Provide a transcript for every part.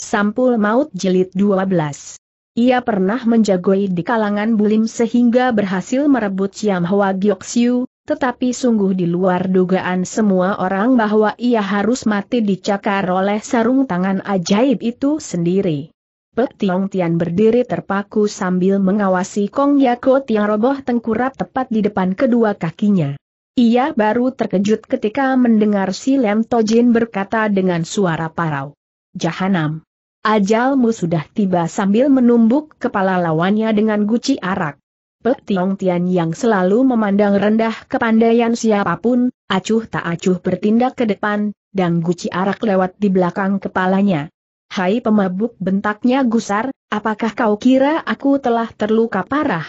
Sampul Maut Jelit 12. Ia pernah menjagoi di kalangan bulim sehingga berhasil merebut Siam Hwa Gyoksiu, tetapi sungguh di luar dugaan semua orang bahwa ia harus mati dicakar oleh sarung tangan ajaib itu sendiri. Pek Tiong Tian berdiri terpaku sambil mengawasi Kong Yako yang roboh tengkurap tepat di depan kedua kakinya. Ia baru terkejut ketika mendengar si Lem Tojin berkata dengan suara parau. Jahanam. Ajalmu sudah tiba sambil menumbuk kepala lawannya dengan guci arak. Pek Tiong Tian yang selalu memandang rendah kepandaian siapapun, acuh tak acuh bertindak ke depan, dan guci arak lewat di belakang kepalanya. Hai pemabuk bentaknya gusar, apakah kau kira aku telah terluka parah?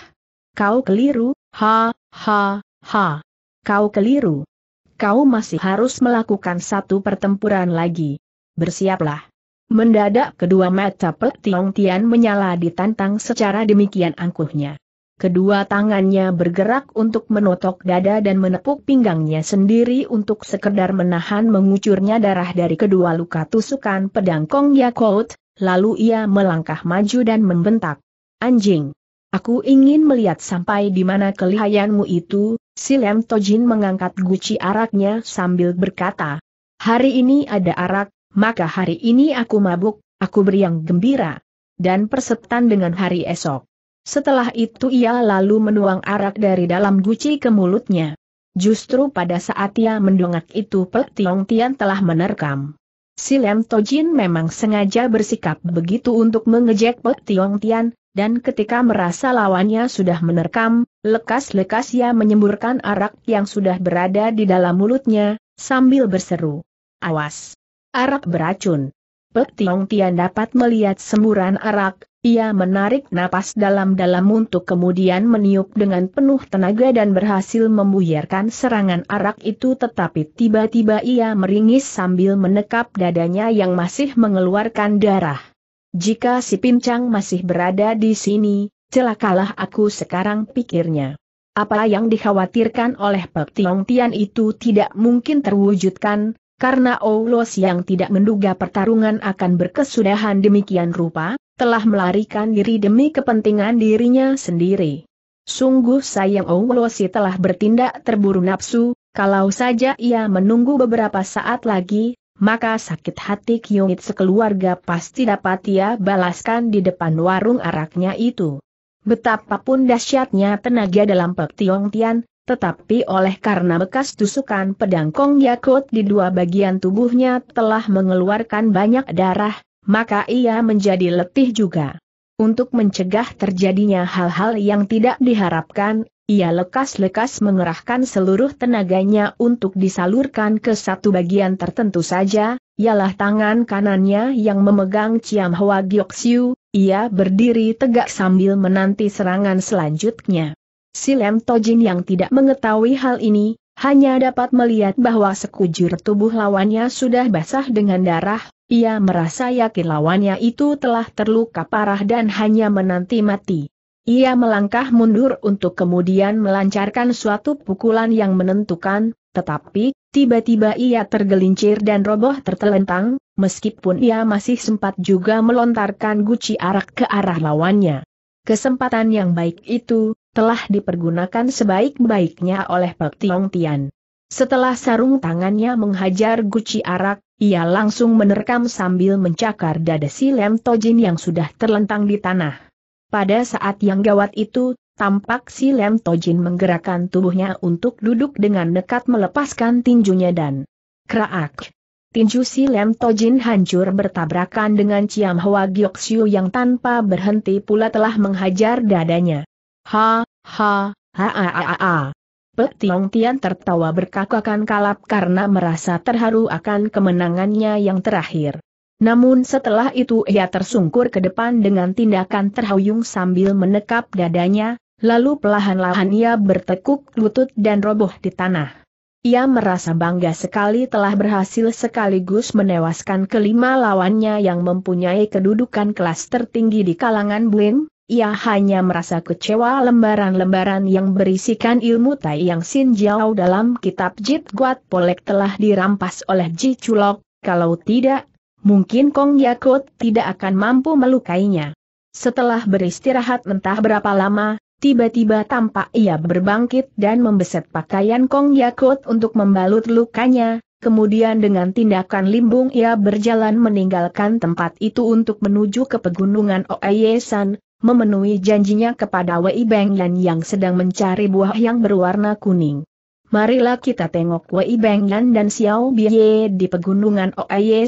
Kau keliru, ha, ha, ha. Kau keliru. Kau masih harus melakukan satu pertempuran lagi. Bersiaplah. Mendadak kedua mata Pek Tiong Tian menyala ditantang secara demikian angkuhnya. Kedua tangannya bergerak untuk menotok dada dan menepuk pinggangnya sendiri untuk sekedar menahan mengucurnya darah dari kedua luka tusukan pedang Kong Yakout, lalu ia melangkah maju dan membentak. Anjing! Aku ingin melihat sampai di mana kelihayanmu itu, si Tojin mengangkat guci araknya sambil berkata. Hari ini ada arak, maka hari ini aku mabuk, aku beriang gembira. Dan persetan dengan hari esok. Setelah itu ia lalu menuang arak dari dalam guci ke mulutnya. Justru pada saat ia mendongak itu Pek Tiong Tian telah menerkam. Si Lem Tojin memang sengaja bersikap begitu untuk mengejek Pek Tiong Tian, dan ketika merasa lawannya sudah menerkam, lekas-lekas ia menyemburkan arak yang sudah berada di dalam mulutnya, sambil berseru. Awas! Arak beracun. Pek Tiong Tian dapat melihat semburan arak, ia menarik napas dalam-dalam untuk kemudian meniup dengan penuh tenaga dan berhasil membuyarkan serangan arak itu tetapi tiba-tiba ia meringis sambil menekap dadanya yang masih mengeluarkan darah. Jika si pincang masih berada di sini, celakalah aku sekarang pikirnya. Apa yang dikhawatirkan oleh Pek Tiong Tian itu tidak mungkin terwujudkan, karena Oulos yang tidak menduga pertarungan akan berkesudahan demikian rupa, telah melarikan diri demi kepentingan dirinya sendiri. Sungguh sayang Oulosi telah bertindak terburu nafsu, kalau saja ia menunggu beberapa saat lagi, maka sakit hati Kyungit sekeluarga pasti dapat ia balaskan di depan warung araknya itu. Betapapun dahsyatnya tenaga dalam Pek Tiong Tian, tetapi oleh karena bekas tusukan pedang Kong Yakut di dua bagian tubuhnya telah mengeluarkan banyak darah, maka ia menjadi letih juga. Untuk mencegah terjadinya hal-hal yang tidak diharapkan, ia lekas-lekas mengerahkan seluruh tenaganya untuk disalurkan ke satu bagian tertentu saja, ialah tangan kanannya yang memegang Ciam Hwa Gyoksyu, ia berdiri tegak sambil menanti serangan selanjutnya. Si Lem Tojin yang tidak mengetahui hal ini, hanya dapat melihat bahwa sekujur tubuh lawannya sudah basah dengan darah, ia merasa yakin lawannya itu telah terluka parah dan hanya menanti mati. Ia melangkah mundur untuk kemudian melancarkan suatu pukulan yang menentukan, tetapi, tiba-tiba ia tergelincir dan roboh tertelentang, meskipun ia masih sempat juga melontarkan guci arak ke arah lawannya. Kesempatan yang baik itu, telah dipergunakan sebaik-baiknya oleh Pek Tiong Tian. Setelah sarung tangannya menghajar guci arak, ia langsung menerkam sambil mencakar dada si Lem Tojin yang sudah terlentang di tanah. Pada saat yang gawat itu, tampak si Lem Tojin menggerakkan tubuhnya untuk duduk dengan dekat melepaskan tinjunya dan kraak. Tinju si Lem Tojin hancur bertabrakan dengan Ciam Hwa Gyoksyu yang tanpa berhenti pula telah menghajar dadanya. Ha, ha, ha, ha, ha, ha. Petiong Tian tertawa berkakakan kalap karena merasa terharu akan kemenangannya yang terakhir. Namun setelah itu ia tersungkur ke depan dengan tindakan terhuyung sambil menekap dadanya, lalu pelahan-lahan ia bertekuk lutut dan roboh di tanah. Ia merasa bangga sekali telah berhasil sekaligus menewaskan kelima lawannya yang mempunyai kedudukan kelas tertinggi di kalangan bling ia hanya merasa kecewa lembaran-lembaran yang berisikan ilmu Tai yang Sin Jiao dalam kitab Jit Guat Polek telah dirampas oleh Ji Culok, kalau tidak, mungkin Kong Yakut tidak akan mampu melukainya. Setelah beristirahat entah berapa lama, tiba-tiba tampak ia berbangkit dan membeset pakaian Kong Yakut untuk membalut lukanya, Kemudian dengan tindakan limbung ia berjalan meninggalkan tempat itu untuk menuju ke pegunungan Oeyesan, memenuhi janjinya kepada Wei Beng Yan yang sedang mencari buah yang berwarna kuning. Marilah kita tengok Wei Beng Yan dan Xiao Biye di pegunungan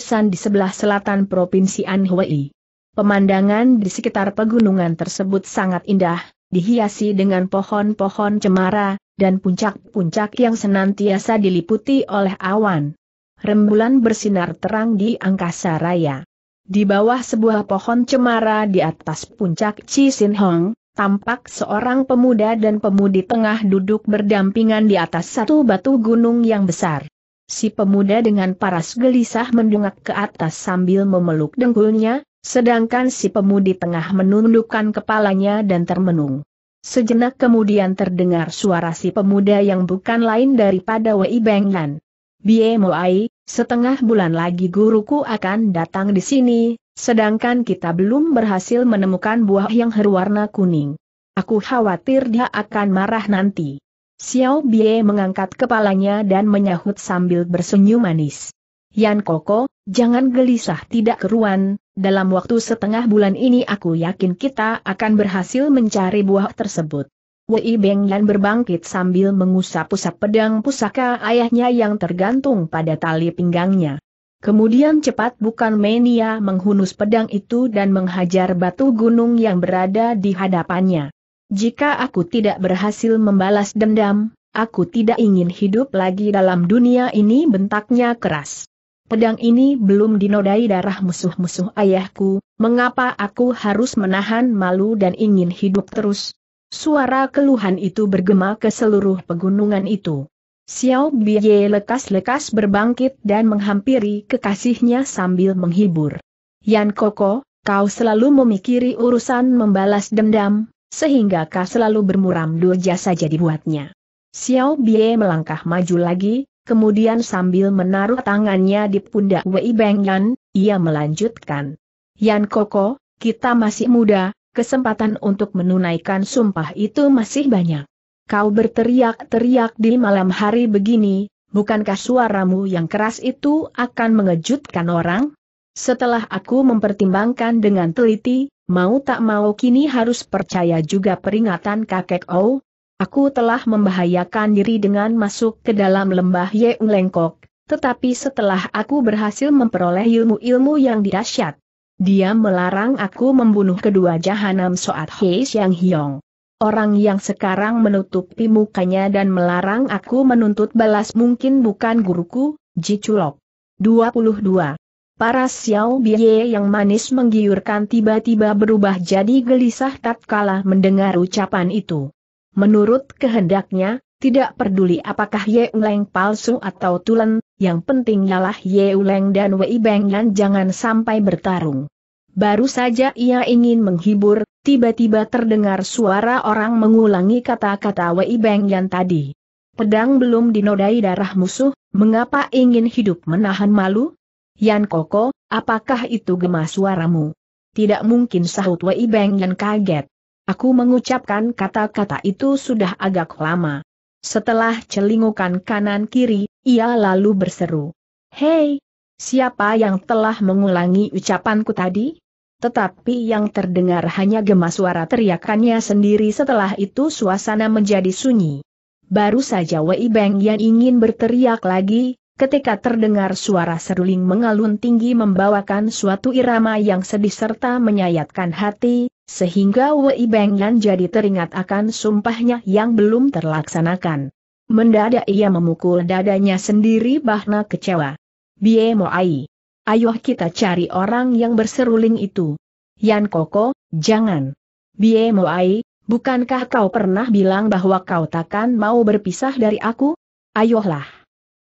San di sebelah selatan Provinsi Anhui. Pemandangan di sekitar pegunungan tersebut sangat indah, dihiasi dengan pohon-pohon cemara, dan puncak-puncak yang senantiasa diliputi oleh awan. Rembulan bersinar terang di angkasa raya. Di bawah sebuah pohon cemara di atas puncak Cisin Hong, tampak seorang pemuda dan pemudi tengah duduk berdampingan di atas satu batu gunung yang besar. Si pemuda dengan paras gelisah mendongak ke atas sambil memeluk dengkulnya, sedangkan si pemudi tengah menundukkan kepalanya dan termenung. Sejenak kemudian terdengar suara si pemuda yang bukan lain daripada Wei Benglan. Bie Moai, Setengah bulan lagi guruku akan datang di sini, sedangkan kita belum berhasil menemukan buah yang berwarna kuning. Aku khawatir dia akan marah nanti. Xiao Bie mengangkat kepalanya dan menyahut sambil bersenyum manis. Yan Koko, jangan gelisah tidak keruan, dalam waktu setengah bulan ini aku yakin kita akan berhasil mencari buah tersebut. Wei Bengyan berbangkit sambil mengusap-usap pedang pusaka ayahnya yang tergantung pada tali pinggangnya. Kemudian cepat bukan mania menghunus pedang itu dan menghajar batu gunung yang berada di hadapannya. Jika aku tidak berhasil membalas dendam, aku tidak ingin hidup lagi dalam dunia ini bentaknya keras. Pedang ini belum dinodai darah musuh-musuh ayahku, mengapa aku harus menahan malu dan ingin hidup terus? Suara keluhan itu bergema ke seluruh pegunungan itu. Xiao Bie lekas-lekas berbangkit dan menghampiri kekasihnya sambil menghibur. Yan Koko, kau selalu memikiri urusan membalas dendam, sehingga kau selalu bermuram durja saja dibuatnya. Xiao Bie melangkah maju lagi, kemudian sambil menaruh tangannya di pundak Wei Beng Yan, ia melanjutkan. Yan Koko, kita masih muda, kesempatan untuk menunaikan sumpah itu masih banyak. Kau berteriak-teriak di malam hari begini, bukankah suaramu yang keras itu akan mengejutkan orang? Setelah aku mempertimbangkan dengan teliti, mau tak mau kini harus percaya juga peringatan kakek O. Aku telah membahayakan diri dengan masuk ke dalam lembah Yeung Lengkok, tetapi setelah aku berhasil memperoleh ilmu-ilmu yang dahsyat, dia melarang aku membunuh kedua jahanam Soat Hei Siang Hiong. Orang yang sekarang menutupi mukanya dan melarang aku menuntut balas mungkin bukan guruku, Ji Chulok. 22. Para Xiao Biye yang manis menggiurkan tiba-tiba berubah jadi gelisah tatkala mendengar ucapan itu. Menurut kehendaknya, tidak peduli apakah Ye Uleng palsu atau tulen, yang penting ialah Ye Uleng dan Wei Bengyan jangan sampai bertarung. Baru saja ia ingin menghibur, tiba-tiba terdengar suara orang mengulangi kata-kata Wei Bengyan tadi. Pedang belum dinodai darah musuh, mengapa ingin hidup menahan malu? Yan Koko, apakah itu gema suaramu? Tidak mungkin sahut Wei Bengyan kaget. Aku mengucapkan kata-kata itu sudah agak lama. Setelah celingukan kanan-kiri, ia lalu berseru. Hei! Siapa yang telah mengulangi ucapanku tadi? Tetapi yang terdengar hanya gemas suara teriakannya sendiri setelah itu suasana menjadi sunyi. Baru saja Wei Beng yang ingin berteriak lagi, ketika terdengar suara seruling mengalun tinggi membawakan suatu irama yang sedih serta menyayatkan hati, sehingga Wei Bengyan jadi teringat akan sumpahnya yang belum terlaksanakan. Mendadak ia memukul dadanya sendiri bahna kecewa. Bie Moai. Ayo kita cari orang yang berseruling itu. Yan Koko, jangan. Bie Moai, bukankah kau pernah bilang bahwa kau takkan mau berpisah dari aku? Ayolah.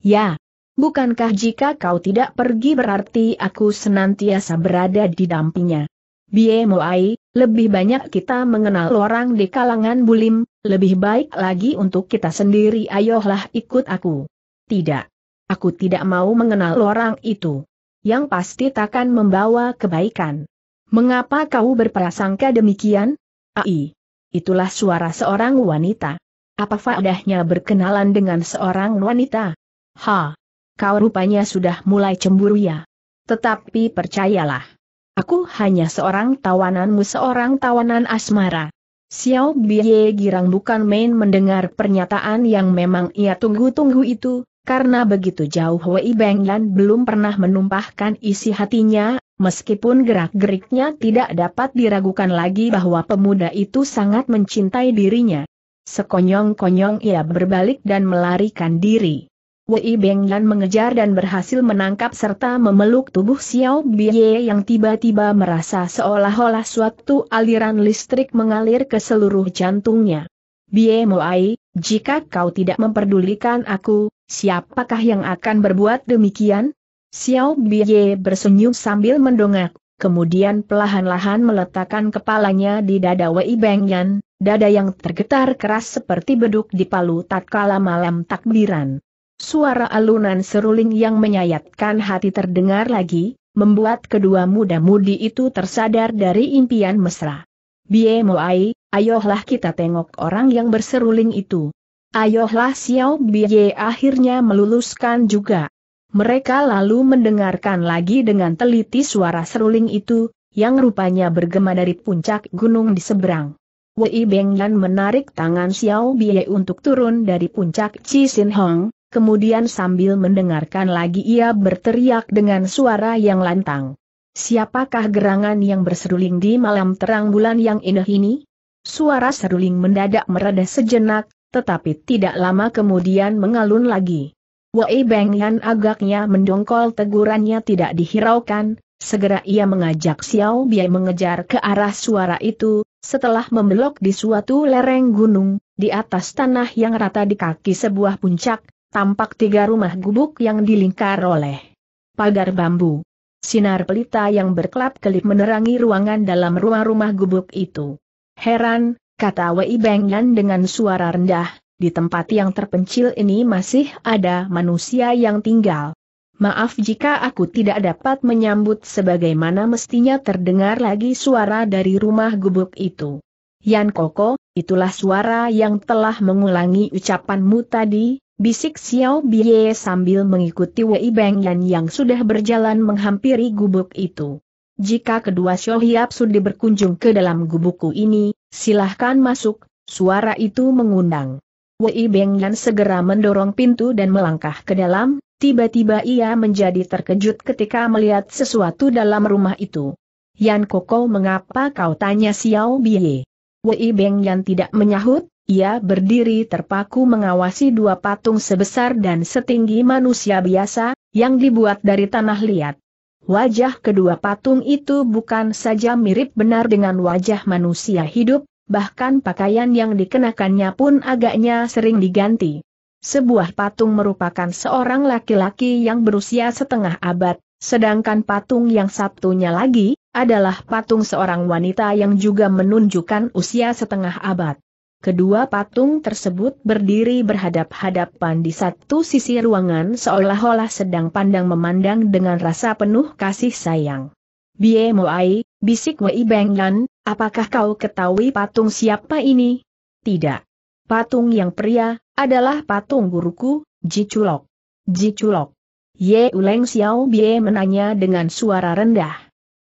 Ya, Bukankah jika kau tidak pergi berarti aku senantiasa berada di dampingnya? Bie Moai, lebih banyak kita mengenal orang di kalangan bulim, lebih baik lagi untuk kita sendiri ayolah ikut aku. Tidak. Aku tidak mau mengenal orang itu. Yang pasti takkan membawa kebaikan. Mengapa kau berprasangka demikian? Ai. Itulah suara seorang wanita. Apa faedahnya berkenalan dengan seorang wanita? Ha kau rupanya sudah mulai cemburu ya. Tetapi percayalah. Aku hanya seorang tawananmu seorang tawanan asmara. Xiao Bie girang bukan main mendengar pernyataan yang memang ia tunggu-tunggu itu, karena begitu jauh Wei Benglan belum pernah menumpahkan isi hatinya, meskipun gerak-geriknya tidak dapat diragukan lagi bahwa pemuda itu sangat mencintai dirinya. Sekonyong-konyong ia berbalik dan melarikan diri. Wei Bengyan mengejar dan berhasil menangkap serta memeluk tubuh Xiao Bie yang tiba-tiba merasa seolah-olah suatu aliran listrik mengalir ke seluruh jantungnya. Bie Moai, jika kau tidak memperdulikan aku, siapakah yang akan berbuat demikian? Xiao Bie bersenyum sambil mendongak, kemudian perlahan-lahan meletakkan kepalanya di dada Wei Bengyan, dada yang tergetar keras seperti beduk di palu tatkala malam takbiran. Suara alunan seruling yang menyayatkan hati terdengar lagi, membuat kedua muda-mudi itu tersadar dari impian mesra. Bie Moai, ayolah kita tengok orang yang berseruling itu. Ayolah Xiao Bie akhirnya meluluskan juga. Mereka lalu mendengarkan lagi dengan teliti suara seruling itu, yang rupanya bergema dari puncak gunung di seberang. Wei Yan menarik tangan Xiao Bie untuk turun dari puncak Cisin Hong, kemudian sambil mendengarkan lagi ia berteriak dengan suara yang lantang. Siapakah gerangan yang berseruling di malam terang bulan yang indah ini? Suara seruling mendadak mereda sejenak, tetapi tidak lama kemudian mengalun lagi. Wei Yan agaknya mendongkol tegurannya tidak dihiraukan, Segera ia mengajak Xiao Biai mengejar ke arah suara itu, setelah membelok di suatu lereng gunung, di atas tanah yang rata di kaki sebuah puncak, tampak tiga rumah gubuk yang dilingkar oleh pagar bambu. Sinar pelita yang berkelap-kelip menerangi ruangan dalam rumah-rumah gubuk itu. Heran, kata Wei Bengyan dengan suara rendah, di tempat yang terpencil ini masih ada manusia yang tinggal. Maaf jika aku tidak dapat menyambut sebagaimana mestinya terdengar lagi suara dari rumah gubuk itu. Yan Koko, itulah suara yang telah mengulangi ucapanmu tadi, Bisik Xiao Bie sambil mengikuti Wei Beng Yan yang sudah berjalan menghampiri gubuk itu. Jika kedua Xiao Hiap sudah berkunjung ke dalam gubukku ini, silahkan masuk, suara itu mengundang. Wei Beng Yan segera mendorong pintu dan melangkah ke dalam, tiba-tiba ia menjadi terkejut ketika melihat sesuatu dalam rumah itu. Yan Koko mengapa kau tanya Xiao Bie? Wei Beng Yan tidak menyahut, ia berdiri terpaku mengawasi dua patung sebesar dan setinggi manusia biasa, yang dibuat dari tanah liat. Wajah kedua patung itu bukan saja mirip benar dengan wajah manusia hidup, bahkan pakaian yang dikenakannya pun agaknya sering diganti. Sebuah patung merupakan seorang laki-laki yang berusia setengah abad, sedangkan patung yang satunya lagi, adalah patung seorang wanita yang juga menunjukkan usia setengah abad. Kedua patung tersebut berdiri berhadap-hadapan di satu sisi ruangan seolah-olah sedang pandang memandang dengan rasa penuh kasih sayang. Bie Moai, bisik Wei Beng apakah kau ketahui patung siapa ini? Tidak. Patung yang pria, adalah patung guruku, Ji Jiculok. Ji Chulok. Ye Uleng Xiao Bie menanya dengan suara rendah.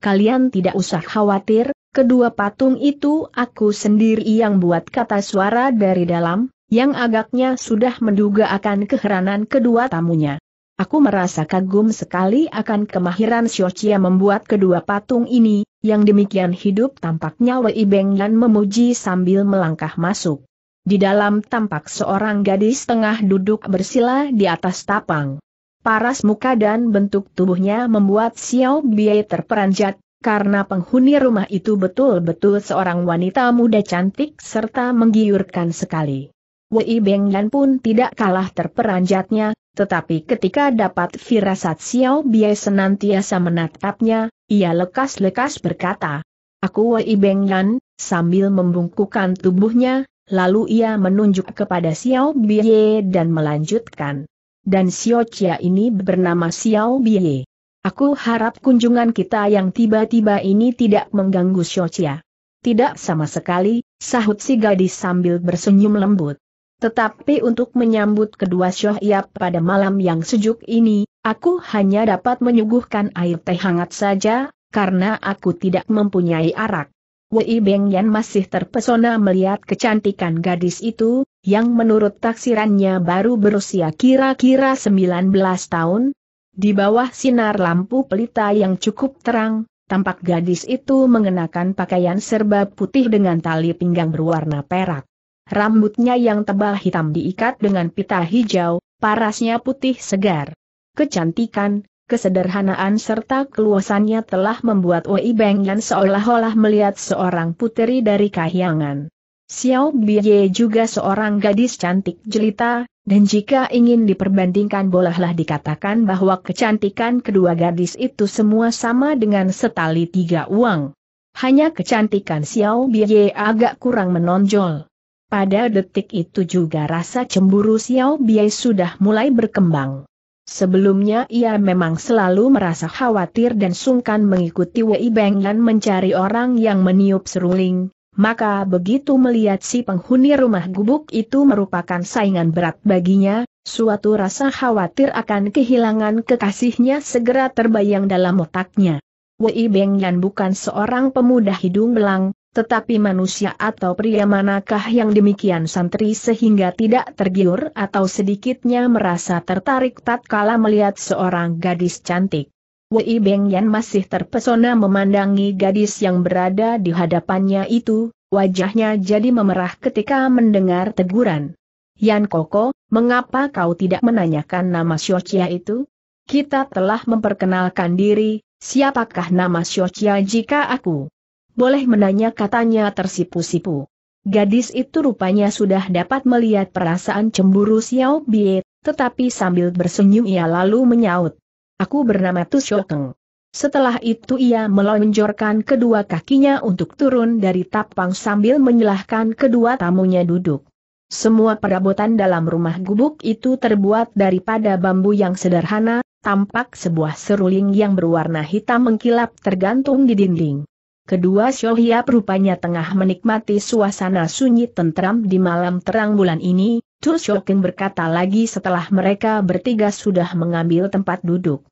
Kalian tidak usah khawatir, Kedua patung itu aku sendiri yang buat kata suara dari dalam, yang agaknya sudah menduga akan keheranan kedua tamunya. Aku merasa kagum sekali akan kemahiran Xiaochia membuat kedua patung ini, yang demikian hidup tampaknya Wei Beng dan memuji sambil melangkah masuk. Di dalam tampak seorang gadis tengah duduk bersila di atas tapang. Paras muka dan bentuk tubuhnya membuat Xiao Bie terperanjat, karena penghuni rumah itu betul-betul seorang wanita muda cantik serta menggiurkan sekali. Wei Beng pun tidak kalah terperanjatnya, tetapi ketika dapat firasat Xiao Bie senantiasa menatapnya, ia lekas-lekas berkata, Aku Wei Beng sambil membungkukan tubuhnya, lalu ia menunjuk kepada Xiao Bie dan melanjutkan. Dan Xiao Chia ini bernama Xiao Bie." Aku harap kunjungan kita yang tiba-tiba ini tidak mengganggu Shochia. Tidak sama sekali, sahut si gadis sambil bersenyum lembut. Tetapi untuk menyambut kedua Shochia pada malam yang sejuk ini, aku hanya dapat menyuguhkan air teh hangat saja, karena aku tidak mempunyai arak. Wei Beng Yan masih terpesona melihat kecantikan gadis itu, yang menurut taksirannya baru berusia kira-kira 19 tahun, di bawah sinar lampu pelita yang cukup terang, tampak gadis itu mengenakan pakaian serba putih dengan tali pinggang berwarna perak. Rambutnya yang tebal hitam diikat dengan pita hijau, parasnya putih segar. Kecantikan, kesederhanaan serta keluasannya telah membuat Wei Beng Yan seolah-olah melihat seorang puteri dari kahyangan. Xiao Biye juga seorang gadis cantik jelita, dan jika ingin diperbandingkan bolehlah dikatakan bahwa kecantikan kedua gadis itu semua sama dengan setali tiga uang. Hanya kecantikan Xiao Biye agak kurang menonjol. Pada detik itu juga rasa cemburu Xiao Biye sudah mulai berkembang. Sebelumnya ia memang selalu merasa khawatir dan sungkan mengikuti Wei Beng dan mencari orang yang meniup seruling, maka begitu melihat si penghuni rumah gubuk itu merupakan saingan berat baginya, suatu rasa khawatir akan kehilangan kekasihnya segera terbayang dalam otaknya. Wei Beng Yan bukan seorang pemuda hidung belang, tetapi manusia atau pria manakah yang demikian santri sehingga tidak tergiur atau sedikitnya merasa tertarik tatkala melihat seorang gadis cantik. Wei Beng Yan masih terpesona memandangi gadis yang berada di hadapannya itu, wajahnya jadi memerah ketika mendengar teguran. Yan Koko, mengapa kau tidak menanyakan nama Xiochia itu? Kita telah memperkenalkan diri, siapakah nama Xiochia jika aku? Boleh menanya katanya tersipu-sipu. Gadis itu rupanya sudah dapat melihat perasaan cemburu Xiao Bie, tetapi sambil bersenyum ia lalu menyaut. Aku bernama Tusyokeng. Setelah itu ia melonjorkan kedua kakinya untuk turun dari tapang sambil menyilahkan kedua tamunya duduk. Semua perabotan dalam rumah gubuk itu terbuat daripada bambu yang sederhana, tampak sebuah seruling yang berwarna hitam mengkilap tergantung di dinding. Kedua Shohiap rupanya tengah menikmati suasana sunyi tentram di malam terang bulan ini, Shoking berkata lagi setelah mereka bertiga sudah mengambil tempat duduk.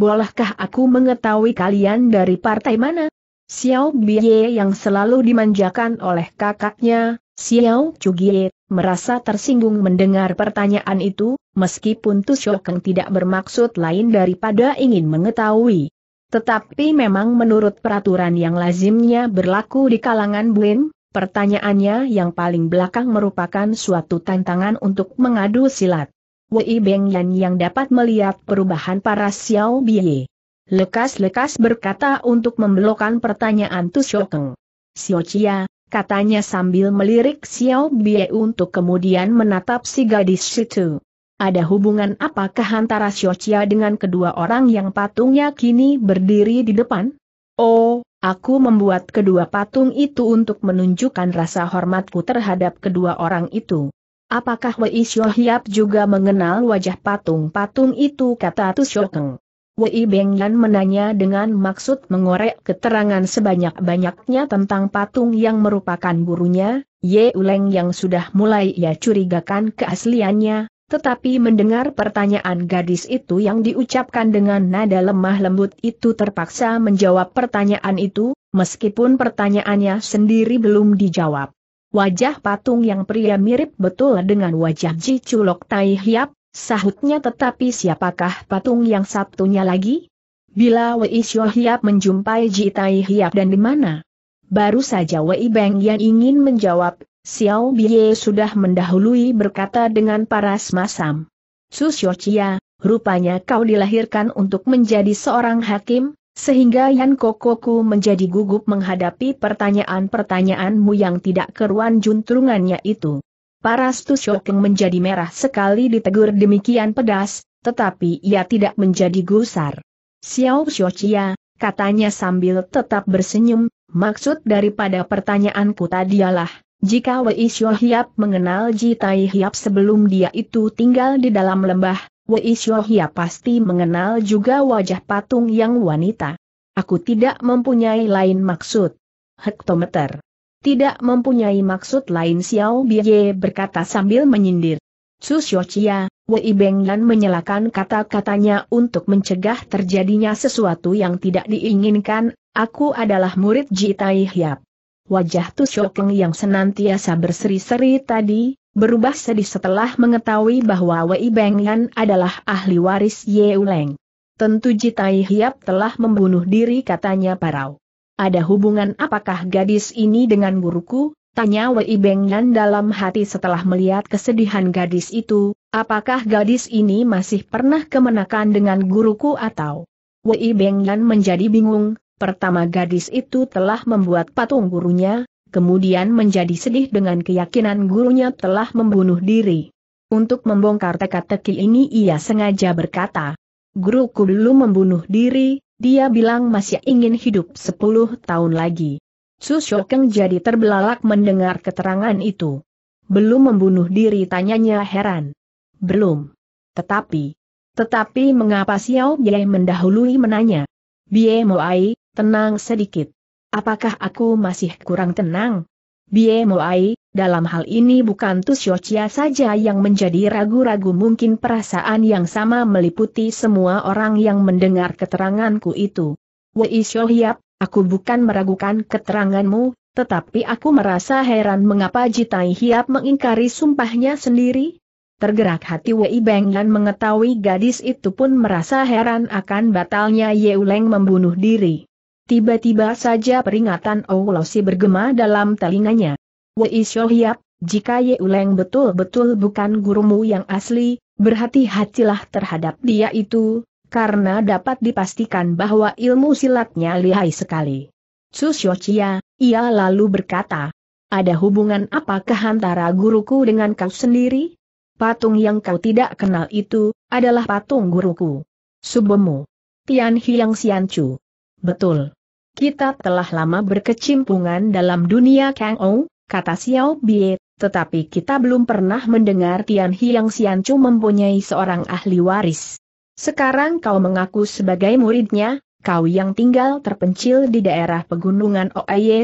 Bolehkah aku mengetahui kalian dari partai mana? Xiao Biye yang selalu dimanjakan oleh kakaknya, Xiao Chugie, merasa tersinggung mendengar pertanyaan itu, meskipun Tushokeng tidak bermaksud lain daripada ingin mengetahui. Tetapi memang menurut peraturan yang lazimnya berlaku di kalangan Buin, Pertanyaannya yang paling belakang merupakan suatu tantangan untuk mengadu silat. Wei Beng Yan yang dapat melihat perubahan para Xiao Bie, Lekas-lekas berkata untuk membelokkan pertanyaan Tu Shokeng. Xiao Chia, katanya sambil melirik Xiao Bie untuk kemudian menatap si gadis situ. Ada hubungan apakah antara Xiao Chia dengan kedua orang yang patungnya kini berdiri di depan? Oh, Aku membuat kedua patung itu untuk menunjukkan rasa hormatku terhadap kedua orang itu. Apakah Wei Xiaohyap juga mengenal wajah patung-patung itu kata Tu Xiokeng. Wei Bengyan menanya dengan maksud mengorek keterangan sebanyak-banyaknya tentang patung yang merupakan gurunya, Ye Uleng yang sudah mulai ia curigakan keasliannya, tetapi mendengar pertanyaan gadis itu yang diucapkan dengan nada lemah lembut itu terpaksa menjawab pertanyaan itu, meskipun pertanyaannya sendiri belum dijawab. Wajah patung yang pria mirip betul dengan wajah Ji Culok Tai Hiap, sahutnya tetapi siapakah patung yang satunya lagi? Bila Wei Xiu Hiap menjumpai Ji Tai Hiap dan di mana? Baru saja Wei Beng yang ingin menjawab, Xiao Bie sudah mendahului berkata dengan paras masam. Su Susyocia, rupanya kau dilahirkan untuk menjadi seorang hakim, sehingga Yan Kokoku menjadi gugup menghadapi pertanyaan-pertanyaanmu yang tidak keruan juntrungannya itu. Paras Tusyokeng menjadi merah sekali ditegur demikian pedas, tetapi ia tidak menjadi gusar. Xiao Xiochia, katanya sambil tetap bersenyum, maksud daripada pertanyaanku tadi tadialah, jika Wei Xiu Hiap mengenal Ji Tai Hiap sebelum dia itu tinggal di dalam lembah, Wei Xiu Hiap pasti mengenal juga wajah patung yang wanita. Aku tidak mempunyai lain maksud. Hektometer. Tidak mempunyai maksud lain Xiao Biye berkata sambil menyindir. Su Chia, Wei Lan menyalakan kata-katanya untuk mencegah terjadinya sesuatu yang tidak diinginkan, aku adalah murid Ji Tai Hiap wajah Tu yang senantiasa berseri-seri tadi, berubah sedih setelah mengetahui bahwa Wei Bengan adalah ahli waris Ye Yeuleng. Tentu Jitai Hiap telah membunuh diri katanya parau. Ada hubungan apakah gadis ini dengan guruku? Tanya Wei Bengyan dalam hati setelah melihat kesedihan gadis itu, apakah gadis ini masih pernah kemenakan dengan guruku atau? Wei Bengyan menjadi bingung, Pertama gadis itu telah membuat patung gurunya, kemudian menjadi sedih dengan keyakinan gurunya telah membunuh diri. Untuk membongkar teka-teki ini ia sengaja berkata, Guruku dulu membunuh diri, dia bilang masih ingin hidup 10 tahun lagi. Su Shokeng jadi terbelalak mendengar keterangan itu. Belum membunuh diri tanyanya heran. Belum. Tetapi. Tetapi mengapa Xiao Bie mendahului menanya? Bie Moai, Tenang sedikit. Apakah aku masih kurang tenang? Bie Moai, dalam hal ini bukan Tusyochia saja yang menjadi ragu-ragu mungkin perasaan yang sama meliputi semua orang yang mendengar keteranganku itu. Wei Shohyap, aku bukan meragukan keteranganmu, tetapi aku merasa heran mengapa Jitai Hiap mengingkari sumpahnya sendiri. Tergerak hati Wei dan mengetahui gadis itu pun merasa heran akan batalnya Yeuleng membunuh diri. Tiba-tiba saja peringatan Oulosi bergema dalam telinganya. Wei Shohiap, jika Ye Uleng betul-betul bukan gurumu yang asli, berhati-hatilah terhadap dia itu, karena dapat dipastikan bahwa ilmu silatnya lihai sekali. Su Susyocia, ia lalu berkata, ada hubungan apakah antara guruku dengan kau sendiri? Patung yang kau tidak kenal itu, adalah patung guruku. Subemu. Tian Hiang Chu, Betul. Kita telah lama berkecimpungan dalam dunia Kang Ou, kata Xiao Bie, tetapi kita belum pernah mendengar Tian Hiang Chu mempunyai seorang ahli waris. Sekarang kau mengaku sebagai muridnya, kau yang tinggal terpencil di daerah pegunungan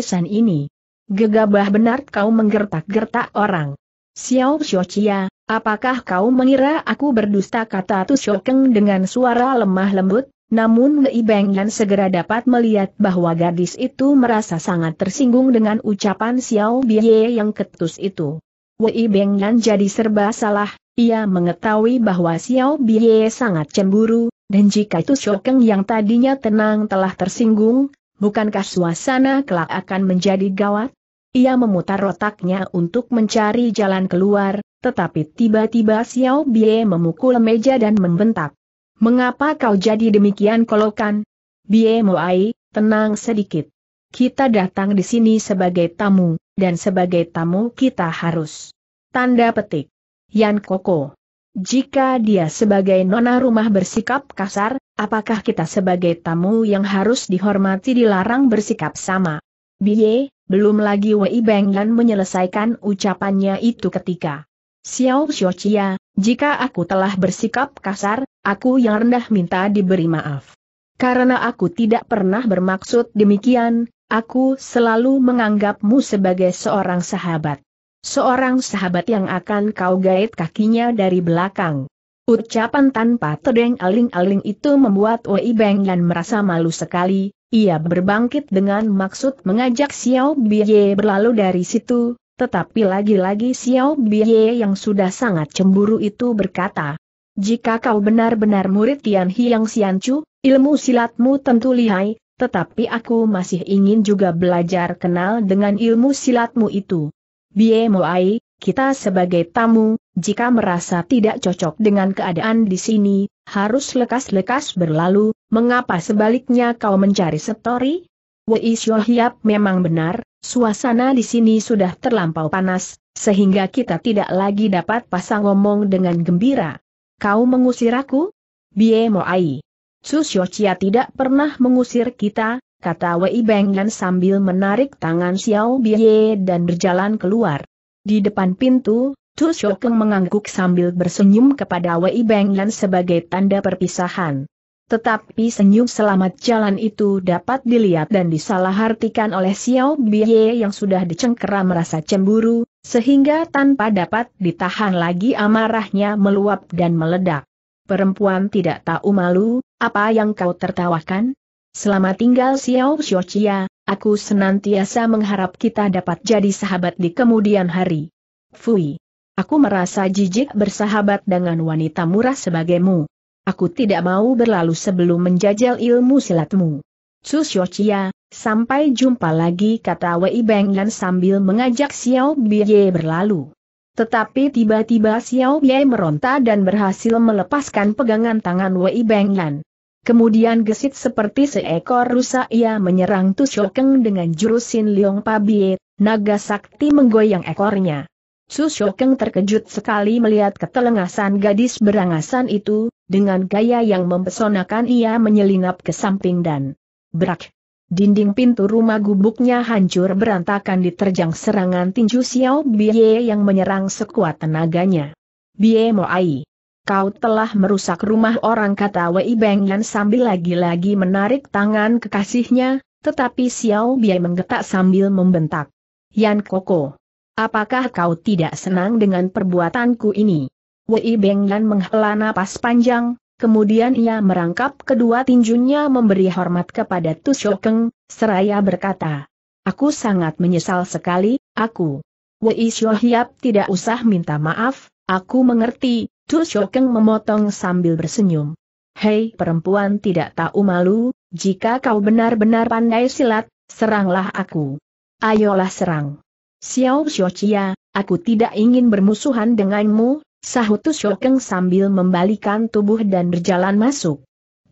San ini. Gegabah benar kau menggertak-gertak orang. Xiao Chia, apakah kau mengira aku berdusta kata Tu Shokeng dengan suara lemah lembut? Namun Lei Beng Yan segera dapat melihat bahwa gadis itu merasa sangat tersinggung dengan ucapan Xiao Bie yang ketus itu. Wei Beng Yan jadi serba salah, ia mengetahui bahwa Xiao Bie sangat cemburu, dan jika itu Shokeng yang tadinya tenang telah tersinggung, bukankah suasana kelak akan menjadi gawat? Ia memutar otaknya untuk mencari jalan keluar, tetapi tiba-tiba Xiao Bie memukul meja dan membentak. Mengapa kau jadi demikian kolokan? Bie Moai, tenang sedikit. Kita datang di sini sebagai tamu, dan sebagai tamu kita harus. Tanda petik. Yan Koko. Jika dia sebagai nona rumah bersikap kasar, apakah kita sebagai tamu yang harus dihormati dilarang bersikap sama? Bie, belum lagi Wei Beng Yan menyelesaikan ucapannya itu ketika Xiao Xiao Chia, jika aku telah bersikap kasar, aku yang rendah minta diberi maaf. Karena aku tidak pernah bermaksud demikian, aku selalu menganggapmu sebagai seorang sahabat. Seorang sahabat yang akan kau gait kakinya dari belakang. Ucapan tanpa tedeng aling-aling itu membuat Wei Beng Yan merasa malu sekali, ia berbangkit dengan maksud mengajak Xiao Bie berlalu dari situ, tetapi lagi-lagi Xiao Bie yang sudah sangat cemburu itu berkata, jika kau benar-benar murid Tian Hiang siancu, ilmu silatmu tentu lihai, tetapi aku masih ingin juga belajar kenal dengan ilmu silatmu itu. Bie Moai, kita sebagai tamu, jika merasa tidak cocok dengan keadaan di sini, harus lekas-lekas berlalu, mengapa sebaliknya kau mencari setori? Wei Xiaohiap memang benar, suasana di sini sudah terlampau panas, sehingga kita tidak lagi dapat pasang omong dengan gembira. Kau mengusir aku? Bie Moai. Su Xiaochia tidak pernah mengusir kita, kata Wei Banglan sambil menarik tangan Xiao Bie dan berjalan keluar. Di depan pintu, Su Xiaokeng mengangguk sambil bersenyum kepada Wei Banglan sebagai tanda perpisahan. Tetapi senyum selamat jalan itu dapat dilihat dan disalahartikan oleh Xiao Bie yang sudah dicengkeram merasa cemburu, sehingga tanpa dapat ditahan lagi amarahnya meluap dan meledak. Perempuan tidak tahu malu, apa yang kau tertawakan? Selama tinggal Xiao Xiochia, aku senantiasa mengharap kita dapat jadi sahabat di kemudian hari. Fui. Aku merasa jijik bersahabat dengan wanita murah sebagaimu. Aku tidak mau berlalu sebelum menjajal ilmu silatmu. Su Xiochia, Sampai jumpa lagi kata Wei Beng Yan sambil mengajak Xiao Bie berlalu. Tetapi tiba-tiba Xiao Bie meronta dan berhasil melepaskan pegangan tangan Wei Beng Yan. Kemudian gesit seperti seekor rusa ia menyerang Tu Shokeng dengan jurusin Liong Pabie, naga sakti menggoyang ekornya. Tu Shokeng terkejut sekali melihat ketelengasan gadis berangasan itu, dengan gaya yang mempesonakan ia menyelinap ke samping dan berak. Dinding pintu rumah gubuknya hancur berantakan diterjang serangan tinju Xiao Bie yang menyerang sekuat tenaganya. Bie Moai. Kau telah merusak rumah orang kata Wei Beng Yan sambil lagi-lagi menarik tangan kekasihnya, tetapi Xiao Bie menggetak sambil membentak. Yan Koko. Apakah kau tidak senang dengan perbuatanku ini? Wei Beng Yan menghela napas panjang, Kemudian ia merangkap kedua tinjunya memberi hormat kepada Tushokeng, seraya berkata, Aku sangat menyesal sekali, aku. Wei Shohyap tidak usah minta maaf, aku mengerti, Tushokeng memotong sambil bersenyum. Hei perempuan tidak tahu malu, jika kau benar-benar pandai silat, seranglah aku. Ayolah serang. Xiao Xiochia, aku tidak ingin bermusuhan denganmu, sahut Tu sambil membalikan tubuh dan berjalan masuk.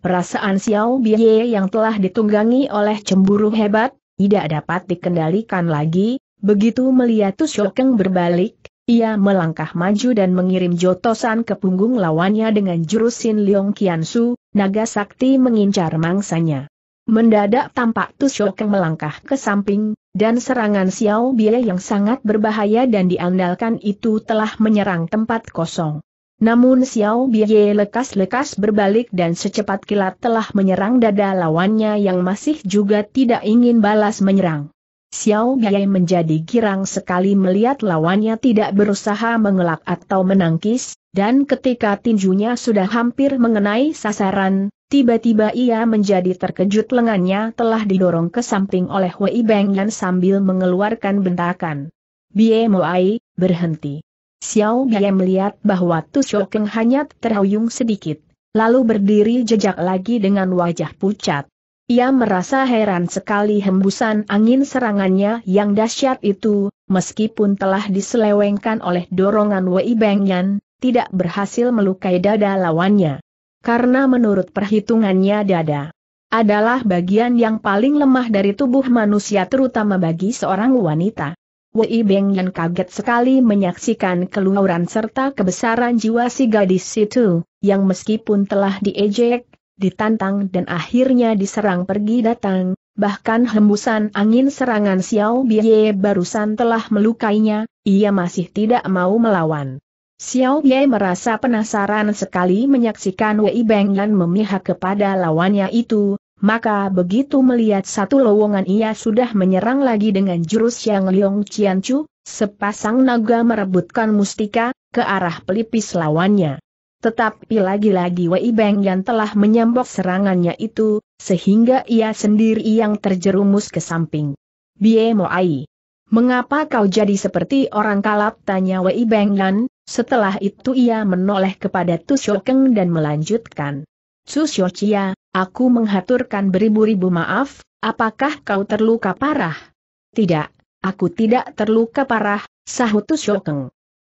Perasaan Xiao Biye yang telah ditunggangi oleh cemburu hebat, tidak dapat dikendalikan lagi, begitu melihat Tu berbalik, ia melangkah maju dan mengirim jotosan ke punggung lawannya dengan jurus Sin Leong Kiansu, naga sakti mengincar mangsanya. Mendadak tampak Tu melangkah ke samping, dan serangan Xiao Bie yang sangat berbahaya dan diandalkan itu telah menyerang tempat kosong. Namun Xiao Bie lekas-lekas berbalik dan secepat kilat telah menyerang dada lawannya yang masih juga tidak ingin balas menyerang. Xiao Bie menjadi girang sekali melihat lawannya tidak berusaha mengelak atau menangkis, dan ketika tinjunya sudah hampir mengenai sasaran, tiba-tiba ia menjadi terkejut lengannya telah didorong ke samping oleh Wei Beng Yan sambil mengeluarkan bentakan. Bie Moai, berhenti. Xiao Bie melihat bahwa Tu Shokeng hanya terhuyung sedikit, lalu berdiri jejak lagi dengan wajah pucat. Ia merasa heran sekali hembusan angin serangannya yang dahsyat itu, meskipun telah diselewengkan oleh dorongan Wei Bengyan, tidak berhasil melukai dada lawannya. Karena menurut perhitungannya dada adalah bagian yang paling lemah dari tubuh manusia terutama bagi seorang wanita. Wei Beng yang kaget sekali menyaksikan keluaran serta kebesaran jiwa si gadis itu, yang meskipun telah diejek, ditantang dan akhirnya diserang pergi datang, bahkan hembusan angin serangan Xiao Ye barusan telah melukainya, ia masih tidak mau melawan. Xiao Ye merasa penasaran sekali menyaksikan Wei Bengyan memihak kepada lawannya itu, maka begitu melihat satu lowongan ia sudah menyerang lagi dengan jurus yang Liong Chu, sepasang naga merebutkan mustika, ke arah pelipis lawannya. Tetapi lagi-lagi Wei Beng yang telah menyambok serangannya itu, sehingga ia sendiri yang terjerumus ke samping. Bie Mo Ai, Mengapa kau jadi seperti orang kalap tanya Wei Beng Yan, setelah itu ia menoleh kepada Tu dan melanjutkan. Tu aku menghaturkan beribu-ribu maaf, apakah kau terluka parah? Tidak, aku tidak terluka parah, sahut Tu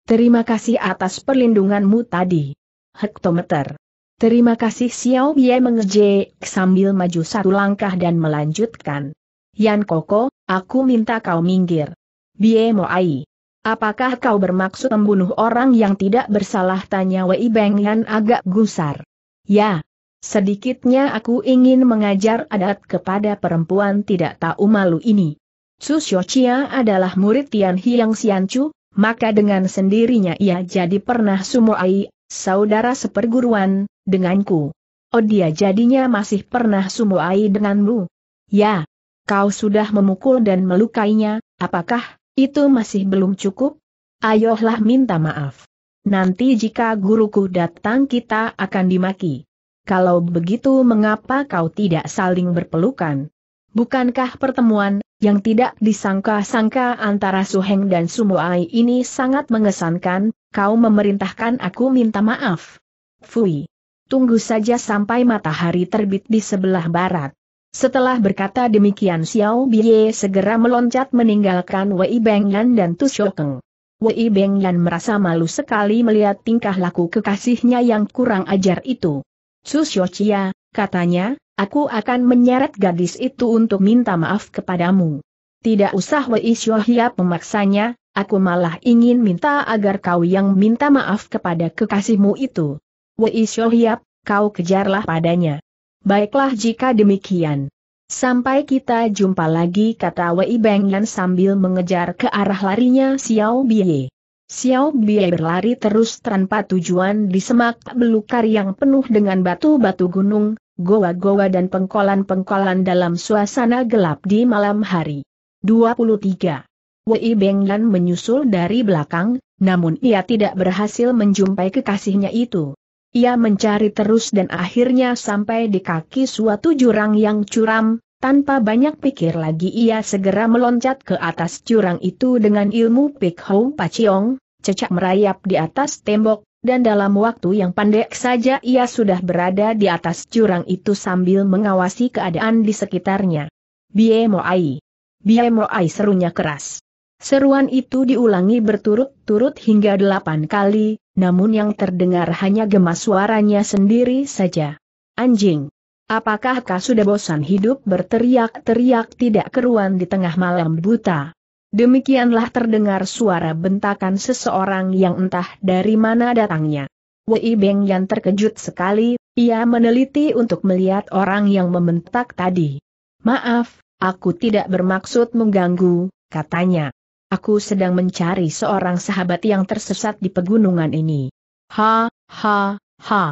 Terima kasih atas perlindunganmu tadi. Hektometer. Terima kasih Xiao Bie mengejek sambil maju satu langkah dan melanjutkan. Yan Koko, aku minta kau minggir. Bie Moai. Apakah kau bermaksud membunuh orang yang tidak bersalah? Tanya Wei Benghan agak gusar. Ya. Sedikitnya aku ingin mengajar adat kepada perempuan tidak tahu malu ini. Su Xiuqia adalah murid Tian Hiang Xianchu, maka dengan sendirinya ia jadi pernah sumoai. saudara seperguruan, denganku. Oh dia jadinya masih pernah sumoai denganmu. Ya. Kau sudah memukul dan melukainya, apakah itu masih belum cukup? Ayolah minta maaf. Nanti jika guruku datang kita akan dimaki. Kalau begitu mengapa kau tidak saling berpelukan? Bukankah pertemuan yang tidak disangka-sangka antara Suheng dan Sumuai ini sangat mengesankan, kau memerintahkan aku minta maaf. Fui. Tunggu saja sampai matahari terbit di sebelah barat. Setelah berkata demikian Xiao Biye segera meloncat meninggalkan Wei Bengyan dan Tu Shokeng. Wei Bengyan merasa malu sekali melihat tingkah laku kekasihnya yang kurang ajar itu. Su Xiaochia, katanya, aku akan menyeret gadis itu untuk minta maaf kepadamu. Tidak usah Wei Xiaohia memaksanya, aku malah ingin minta agar kau yang minta maaf kepada kekasihmu itu. Wei Xiaohia, kau kejarlah padanya. Baiklah jika demikian. Sampai kita jumpa lagi kata Wei Bengyan sambil mengejar ke arah larinya Xiao Bie. Xiao Bie berlari terus tanpa tujuan di semak belukar yang penuh dengan batu-batu gunung, goa-goa dan pengkolan-pengkolan dalam suasana gelap di malam hari. 23. Wei Bengyan menyusul dari belakang, namun ia tidak berhasil menjumpai kekasihnya itu. Ia mencari terus dan akhirnya sampai di kaki suatu jurang yang curam, tanpa banyak pikir lagi ia segera meloncat ke atas jurang itu dengan ilmu Pik Hou Paciong, cecak merayap di atas tembok, dan dalam waktu yang pendek saja ia sudah berada di atas jurang itu sambil mengawasi keadaan di sekitarnya. Bie Moai. Bie Moai serunya keras. Seruan itu diulangi berturut-turut hingga delapan kali, namun yang terdengar hanya gemas suaranya sendiri saja. Anjing! Apakah kau sudah bosan hidup berteriak-teriak tidak keruan di tengah malam buta? Demikianlah terdengar suara bentakan seseorang yang entah dari mana datangnya. Wei Beng yang terkejut sekali, ia meneliti untuk melihat orang yang membentak tadi. Maaf, aku tidak bermaksud mengganggu, katanya aku sedang mencari seorang sahabat yang tersesat di pegunungan ini. Ha, ha, ha.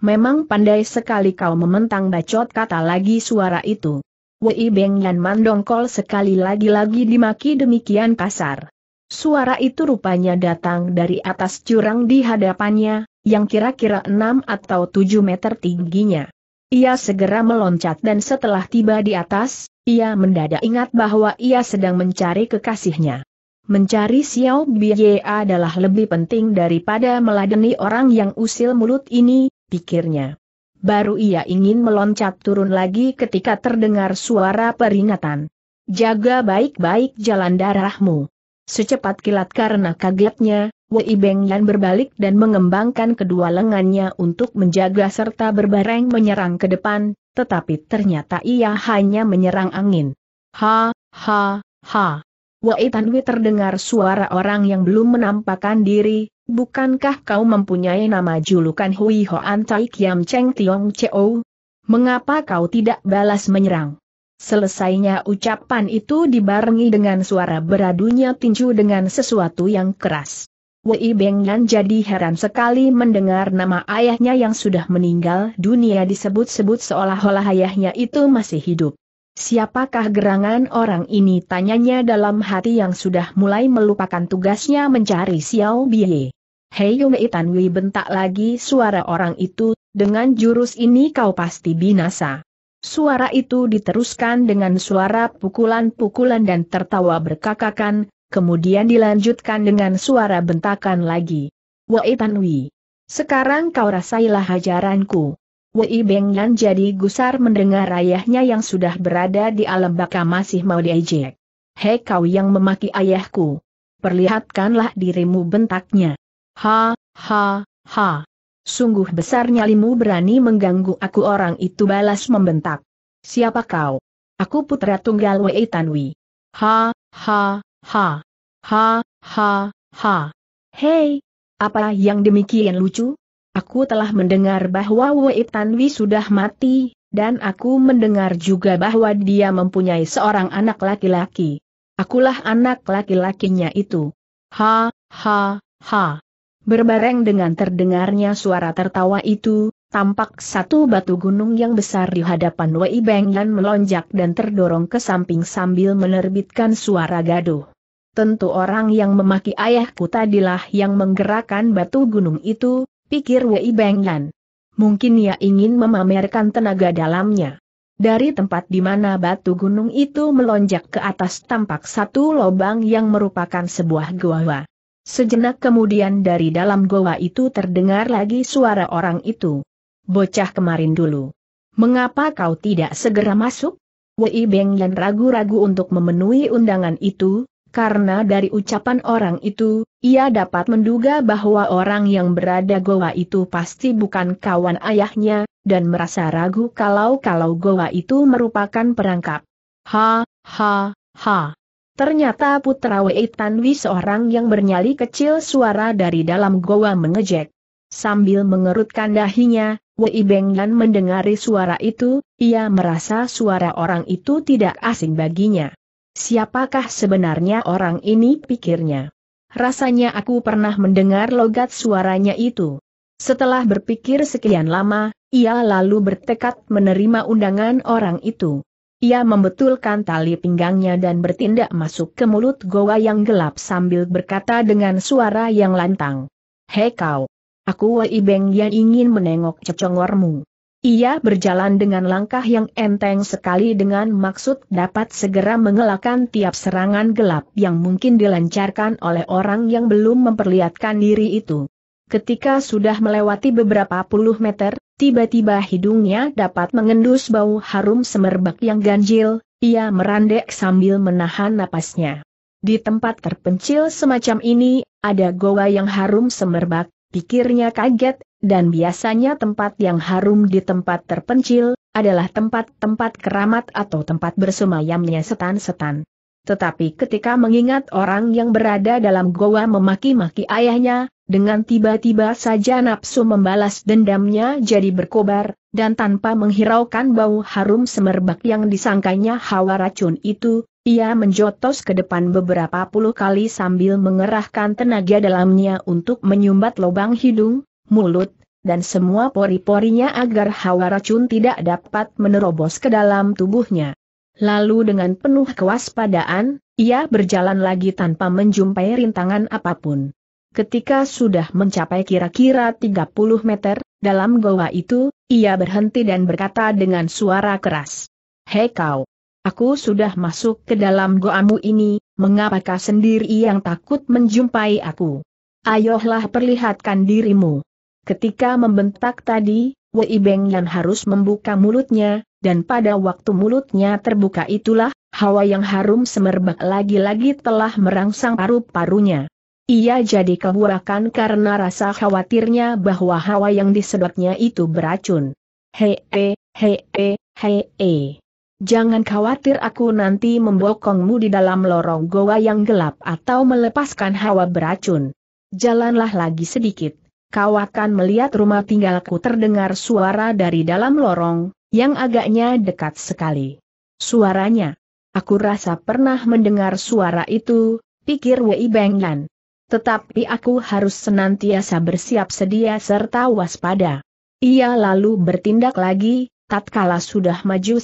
Memang pandai sekali kau mementang bacot kata lagi suara itu. Wei Beng Yan mandongkol sekali lagi-lagi dimaki demikian kasar. Suara itu rupanya datang dari atas curang di hadapannya, yang kira-kira 6 atau 7 meter tingginya. Ia segera meloncat dan setelah tiba di atas, ia mendadak ingat bahwa ia sedang mencari kekasihnya. Mencari Xiao Biye adalah lebih penting daripada meladeni orang yang usil mulut ini, pikirnya. Baru ia ingin meloncat turun lagi ketika terdengar suara peringatan. Jaga baik-baik jalan darahmu. Secepat kilat karena kagetnya, Wei Beng Yan berbalik dan mengembangkan kedua lengannya untuk menjaga serta berbareng menyerang ke depan, tetapi ternyata ia hanya menyerang angin. Ha, ha, ha. Wei Tanwi terdengar suara orang yang belum menampakkan diri, bukankah kau mempunyai nama julukan Hui Hoan Tai Kiam Cheng Tiong Cheo? Mengapa kau tidak balas menyerang? Selesainya ucapan itu dibarengi dengan suara beradunya tinju dengan sesuatu yang keras. Wei Beng Yan jadi heran sekali mendengar nama ayahnya yang sudah meninggal dunia disebut-sebut seolah-olah ayahnya itu masih hidup. Siapakah gerangan orang ini tanyanya dalam hati yang sudah mulai melupakan tugasnya mencari Xiao Bie. Hei Yunei Tanwi bentak lagi suara orang itu, dengan jurus ini kau pasti binasa. Suara itu diteruskan dengan suara pukulan-pukulan dan tertawa berkakakan, kemudian dilanjutkan dengan suara bentakan lagi. Wei Tanwi, sekarang kau rasailah hajaranku. Wei Beng Yan jadi gusar mendengar ayahnya yang sudah berada di alam baka masih mau diejek. Hei kau yang memaki ayahku. Perlihatkanlah dirimu bentaknya. Ha, ha, ha. Sungguh besar nyalimu berani mengganggu aku orang itu balas membentak. Siapa kau? Aku putra tunggal Wei Tanwi. Ha, ha, ha. Ha, ha, ha. Hei, apa yang demikian lucu? Aku telah mendengar bahwa Wei Tanwi sudah mati, dan aku mendengar juga bahwa dia mempunyai seorang anak laki-laki. Akulah anak laki-lakinya itu. Ha, ha, ha. Berbareng dengan terdengarnya suara tertawa itu, tampak satu batu gunung yang besar di hadapan Wei Beng Yan melonjak dan terdorong ke samping sambil menerbitkan suara gaduh. Tentu orang yang memaki ayahku tadilah yang menggerakkan batu gunung itu, pikir Wei Bengyan. Mungkin ia ingin memamerkan tenaga dalamnya. Dari tempat di mana batu gunung itu melonjak ke atas tampak satu lobang yang merupakan sebuah goa. Sejenak kemudian dari dalam goa itu terdengar lagi suara orang itu. Bocah kemarin dulu. Mengapa kau tidak segera masuk? Wei Yan ragu-ragu untuk memenuhi undangan itu, karena dari ucapan orang itu, ia dapat menduga bahwa orang yang berada goa itu pasti bukan kawan ayahnya, dan merasa ragu kalau-kalau goa itu merupakan perangkap. Ha, ha, ha. Ternyata putra Wei Tanwi seorang yang bernyali kecil suara dari dalam goa mengejek. Sambil mengerutkan dahinya, Wei dan mendengari suara itu, ia merasa suara orang itu tidak asing baginya. Siapakah sebenarnya orang ini pikirnya? Rasanya aku pernah mendengar logat suaranya itu. Setelah berpikir sekian lama, ia lalu bertekad menerima undangan orang itu. Ia membetulkan tali pinggangnya dan bertindak masuk ke mulut goa yang gelap sambil berkata dengan suara yang lantang. Hei kau! Aku Wei Beng yang ingin menengok cecongormu. Ia berjalan dengan langkah yang enteng sekali dengan maksud dapat segera mengelakkan tiap serangan gelap yang mungkin dilancarkan oleh orang yang belum memperlihatkan diri itu. Ketika sudah melewati beberapa puluh meter, tiba-tiba hidungnya dapat mengendus bau harum semerbak yang ganjil, ia merandek sambil menahan napasnya. Di tempat terpencil semacam ini, ada goa yang harum semerbak, pikirnya kaget, dan biasanya tempat yang harum di tempat terpencil, adalah tempat-tempat keramat atau tempat bersemayamnya setan-setan. Tetapi ketika mengingat orang yang berada dalam goa memaki-maki ayahnya, dengan tiba-tiba saja nafsu membalas dendamnya jadi berkobar, dan tanpa menghiraukan bau harum semerbak yang disangkanya hawa racun itu, ia menjotos ke depan beberapa puluh kali sambil mengerahkan tenaga dalamnya untuk menyumbat lubang hidung, mulut, dan semua pori-porinya agar hawa racun tidak dapat menerobos ke dalam tubuhnya. Lalu dengan penuh kewaspadaan, ia berjalan lagi tanpa menjumpai rintangan apapun. Ketika sudah mencapai kira-kira 30 meter, dalam goa itu, ia berhenti dan berkata dengan suara keras. Hei kau! Aku sudah masuk ke dalam goamu ini, mengapakah sendiri yang takut menjumpai aku? Ayolah perlihatkan dirimu. Ketika membentak tadi, Wei Beng Yan harus membuka mulutnya, dan pada waktu mulutnya terbuka itulah, hawa yang harum semerbak lagi-lagi telah merangsang paru-parunya. Ia jadi kebuakan karena rasa khawatirnya bahwa hawa yang disedotnya itu beracun. Hei, hei, hei, hei, He. Jangan khawatir aku nanti membokongmu di dalam lorong goa yang gelap atau melepaskan hawa beracun. Jalanlah lagi sedikit kau akan melihat rumah tinggalku terdengar suara dari dalam lorong, yang agaknya dekat sekali. Suaranya. Aku rasa pernah mendengar suara itu, pikir Wei Bengyan. Tetapi aku harus senantiasa bersiap sedia serta waspada. Ia lalu bertindak lagi, tatkala sudah maju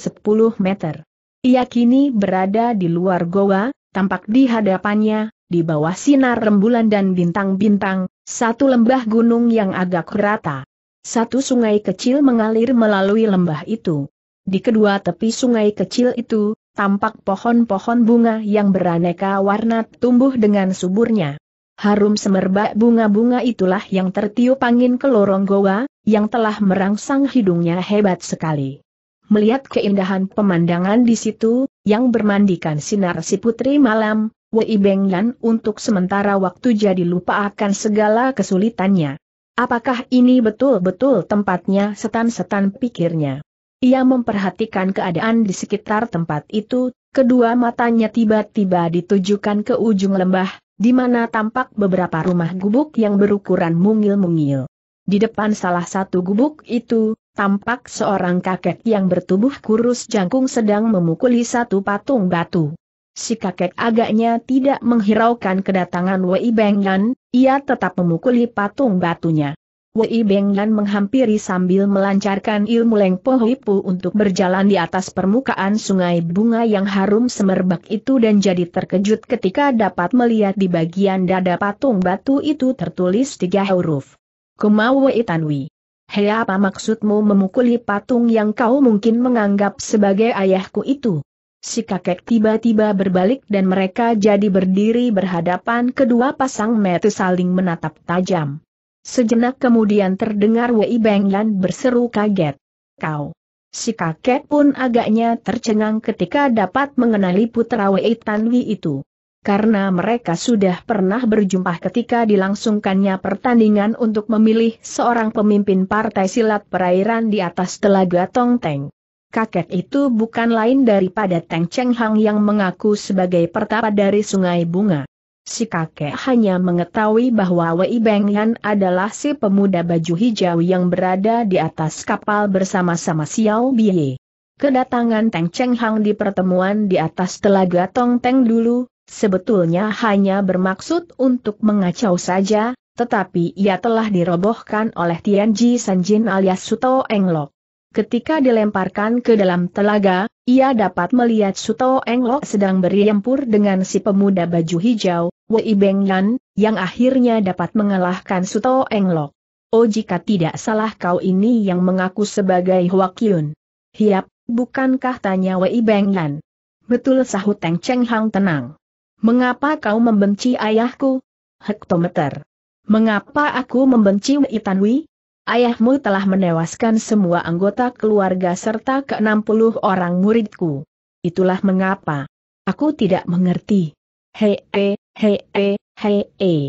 10 meter. Ia kini berada di luar goa, tampak di hadapannya, di bawah sinar rembulan dan bintang-bintang, satu lembah gunung yang agak rata. Satu sungai kecil mengalir melalui lembah itu. Di kedua tepi sungai kecil itu, tampak pohon-pohon bunga yang beraneka warna tumbuh dengan suburnya. Harum semerbak bunga-bunga itulah yang tertiup angin ke lorong goa, yang telah merangsang hidungnya hebat sekali. Melihat keindahan pemandangan di situ, yang bermandikan sinar si putri malam, Wei Yan untuk sementara waktu jadi lupa akan segala kesulitannya. Apakah ini betul-betul tempatnya setan-setan pikirnya? Ia memperhatikan keadaan di sekitar tempat itu, kedua matanya tiba-tiba ditujukan ke ujung lembah, di mana tampak beberapa rumah gubuk yang berukuran mungil-mungil. Di depan salah satu gubuk itu, tampak seorang kakek yang bertubuh kurus jangkung sedang memukuli satu patung batu. Si kakek agaknya tidak menghiraukan kedatangan Wei Bengan, ia tetap memukuli patung batunya. Wei Bengan menghampiri sambil melancarkan ilmu Lengpo pu untuk berjalan di atas permukaan sungai bunga yang harum semerbak itu dan jadi terkejut ketika dapat melihat di bagian dada patung batu itu tertulis tiga huruf. Kuma Wei Tanwi. Hei apa maksudmu memukuli patung yang kau mungkin menganggap sebagai ayahku itu? Si kakek tiba-tiba berbalik dan mereka jadi berdiri berhadapan kedua pasang mata saling menatap tajam. Sejenak kemudian terdengar Wei Benglan berseru kaget. Kau. Si kakek pun agaknya tercengang ketika dapat mengenali putra Wei Tanwi itu karena mereka sudah pernah berjumpa ketika dilangsungkannya pertandingan untuk memilih seorang pemimpin partai silat perairan di atas telaga Tongteng kakek itu bukan lain daripada Teng Cheng Hang yang mengaku sebagai pertapa dari Sungai Bunga. Si kakek hanya mengetahui bahwa Wei Yan adalah si pemuda baju hijau yang berada di atas kapal bersama-sama Xiao Bie. Kedatangan Teng Cheng Hang di pertemuan di atas telaga Tong Teng dulu, sebetulnya hanya bermaksud untuk mengacau saja, tetapi ia telah dirobohkan oleh Tian Tianji Sanjin alias Suto Englok. Ketika dilemparkan ke dalam telaga, ia dapat melihat Suto Englok sedang berempur dengan si pemuda baju hijau, Wei Bengnan, yang akhirnya dapat mengalahkan Suto Englok. Oh jika tidak salah kau ini yang mengaku sebagai Huakyun. Hiap, bukankah tanya Wei Bengnan? Betul sahut Teng Cheng Hang tenang. Mengapa kau membenci ayahku? Hektometer. Mengapa aku membenci Wei Tanwi? ayahmu telah menewaskan semua anggota keluarga serta ke-60 orang muridku. Itulah mengapa. Aku tidak mengerti. Hei, eh, hei, eh, hei, hei, eh. hei.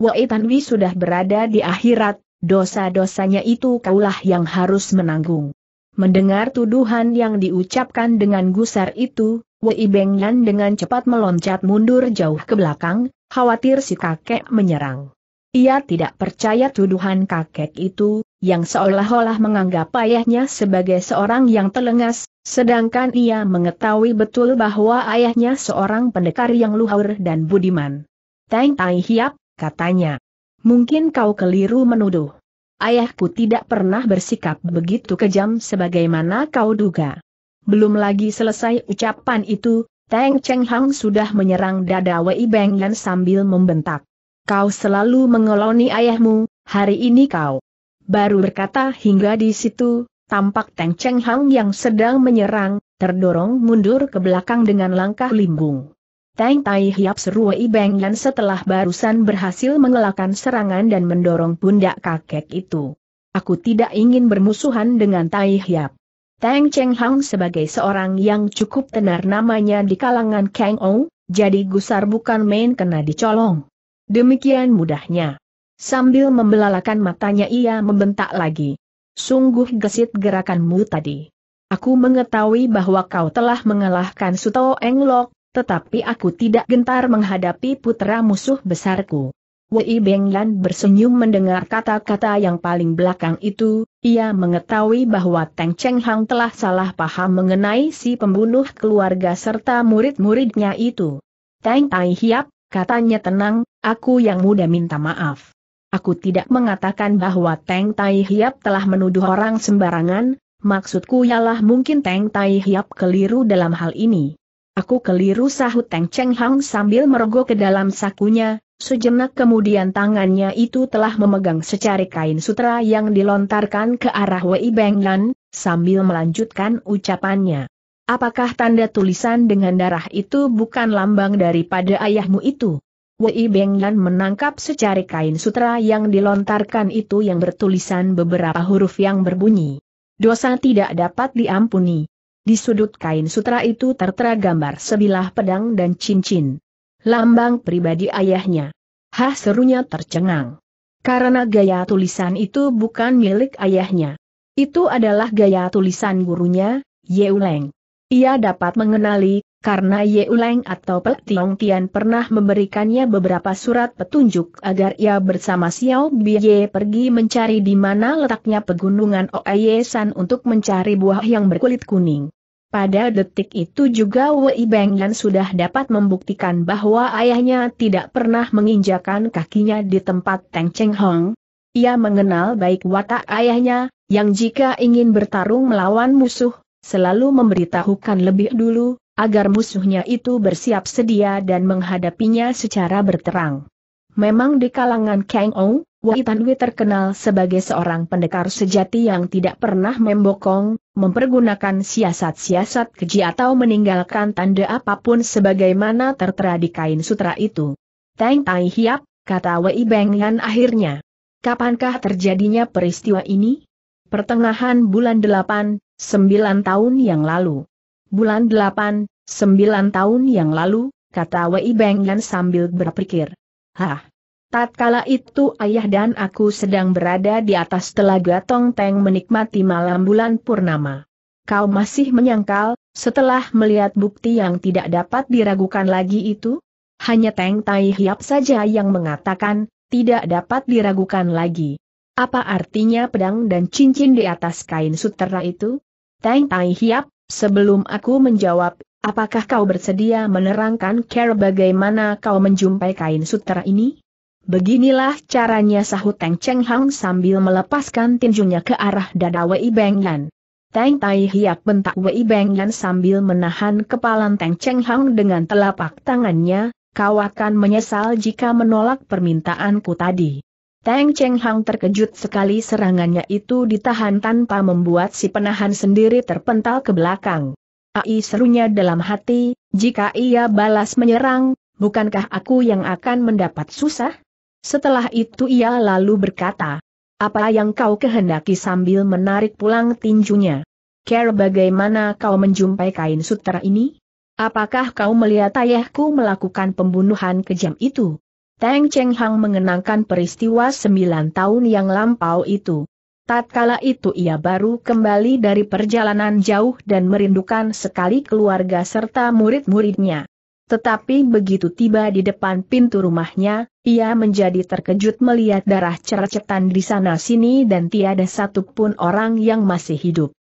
Wei Tanwi sudah berada di akhirat, dosa-dosanya itu kaulah yang harus menanggung. Mendengar tuduhan yang diucapkan dengan gusar itu, Wei Beng Yan dengan cepat meloncat mundur jauh ke belakang, khawatir si kakek menyerang. Ia tidak percaya tuduhan kakek itu, yang seolah-olah menganggap ayahnya sebagai seorang yang telengas, sedangkan ia mengetahui betul bahwa ayahnya seorang pendekar yang luhur dan budiman. Teng Tai Hiap, katanya. Mungkin kau keliru menuduh. Ayahku tidak pernah bersikap begitu kejam sebagaimana kau duga. Belum lagi selesai ucapan itu, Teng Cheng Hang sudah menyerang dada Wei Beng Yan sambil membentak kau selalu mengoloni ayahmu, hari ini kau. Baru berkata hingga di situ, tampak Teng Cheng Hang yang sedang menyerang, terdorong mundur ke belakang dengan langkah limbung. Teng Tai Hiap seru Beng Yan setelah barusan berhasil mengelakkan serangan dan mendorong pundak kakek itu. Aku tidak ingin bermusuhan dengan Tai Hiap. Tang Cheng Hang sebagai seorang yang cukup tenar namanya di kalangan Kang Ong, jadi gusar bukan main kena dicolong. Demikian mudahnya. Sambil membelalakan matanya ia membentak lagi. Sungguh gesit gerakanmu tadi. Aku mengetahui bahwa kau telah mengalahkan Suto Englok, tetapi aku tidak gentar menghadapi putera musuh besarku. Wei Benglan bersenyum mendengar kata-kata yang paling belakang itu, ia mengetahui bahwa Teng Cheng Hang telah salah paham mengenai si pembunuh keluarga serta murid-muridnya itu. Teng Tai Hiap, Katanya tenang, aku yang muda minta maaf. Aku tidak mengatakan bahwa Teng Tai Hiap telah menuduh orang sembarangan, maksudku ialah mungkin Teng Tai Hiap keliru dalam hal ini. Aku keliru sahut Teng Cheng Hang sambil merogoh ke dalam sakunya, Sejenak kemudian tangannya itu telah memegang secari kain sutra yang dilontarkan ke arah Wei Lan, sambil melanjutkan ucapannya. Apakah tanda tulisan dengan darah itu bukan lambang daripada ayahmu itu? Wei Benglan menangkap secari kain sutra yang dilontarkan itu yang bertulisan beberapa huruf yang berbunyi. Dosa tidak dapat diampuni. Di sudut kain sutra itu tertera gambar sebilah pedang dan cincin. Lambang pribadi ayahnya. Hah serunya tercengang. Karena gaya tulisan itu bukan milik ayahnya. Itu adalah gaya tulisan gurunya, Yeuleng. Ia dapat mengenali, karena Ye Uleng atau Pe Tiong Tian pernah memberikannya beberapa surat petunjuk agar ia bersama Xiao Biye pergi mencari di mana letaknya pegunungan Oye San untuk mencari buah yang berkulit kuning. Pada detik itu juga Wei Yan sudah dapat membuktikan bahwa ayahnya tidak pernah menginjakan kakinya di tempat Teng Cheng Hong. Ia mengenal baik watak ayahnya, yang jika ingin bertarung melawan musuh, selalu memberitahukan lebih dulu, agar musuhnya itu bersiap sedia dan menghadapinya secara berterang. Memang di kalangan Kang Ou, Wai Tanwi terkenal sebagai seorang pendekar sejati yang tidak pernah membokong, mempergunakan siasat-siasat keji atau meninggalkan tanda apapun sebagaimana tertera di kain sutra itu. Tang Tai Hiap, kata Wei Yan akhirnya. Kapankah terjadinya peristiwa ini? Pertengahan bulan 8, 9 tahun yang lalu. Bulan 8, 9 tahun yang lalu, kata Wei Yan sambil berpikir. Hah. Tatkala itu ayah dan aku sedang berada di atas telaga Teng menikmati malam bulan purnama. Kau masih menyangkal, setelah melihat bukti yang tidak dapat diragukan lagi itu? Hanya Teng Tai Hiap saja yang mengatakan, tidak dapat diragukan lagi. Apa artinya pedang dan cincin di atas kain sutera itu? Tang Tai Hiap, sebelum aku menjawab, apakah kau bersedia menerangkan cara bagaimana kau menjumpai kain sutera ini? Beginilah caranya sahut Tang Cheng Hang sambil melepaskan tinjunya ke arah dada Wei Beng Yan. Tang Tai Hiap bentak Wei Beng Yan sambil menahan kepalan Tang Cheng Hang dengan telapak tangannya, kau akan menyesal jika menolak permintaanku tadi. Tang Cheng Hang terkejut sekali serangannya itu ditahan tanpa membuat si penahan sendiri terpental ke belakang. Ai serunya dalam hati, jika ia balas menyerang, bukankah aku yang akan mendapat susah? Setelah itu ia lalu berkata, apa yang kau kehendaki sambil menarik pulang tinjunya? Care bagaimana kau menjumpai kain sutra ini? Apakah kau melihat ayahku melakukan pembunuhan kejam itu? Tang Cheng Hang mengenangkan peristiwa sembilan tahun yang lampau itu. Tatkala itu ia baru kembali dari perjalanan jauh dan merindukan sekali keluarga serta murid-muridnya. Tetapi begitu tiba di depan pintu rumahnya, ia menjadi terkejut melihat darah cercetan di sana-sini dan tiada satupun orang yang masih hidup.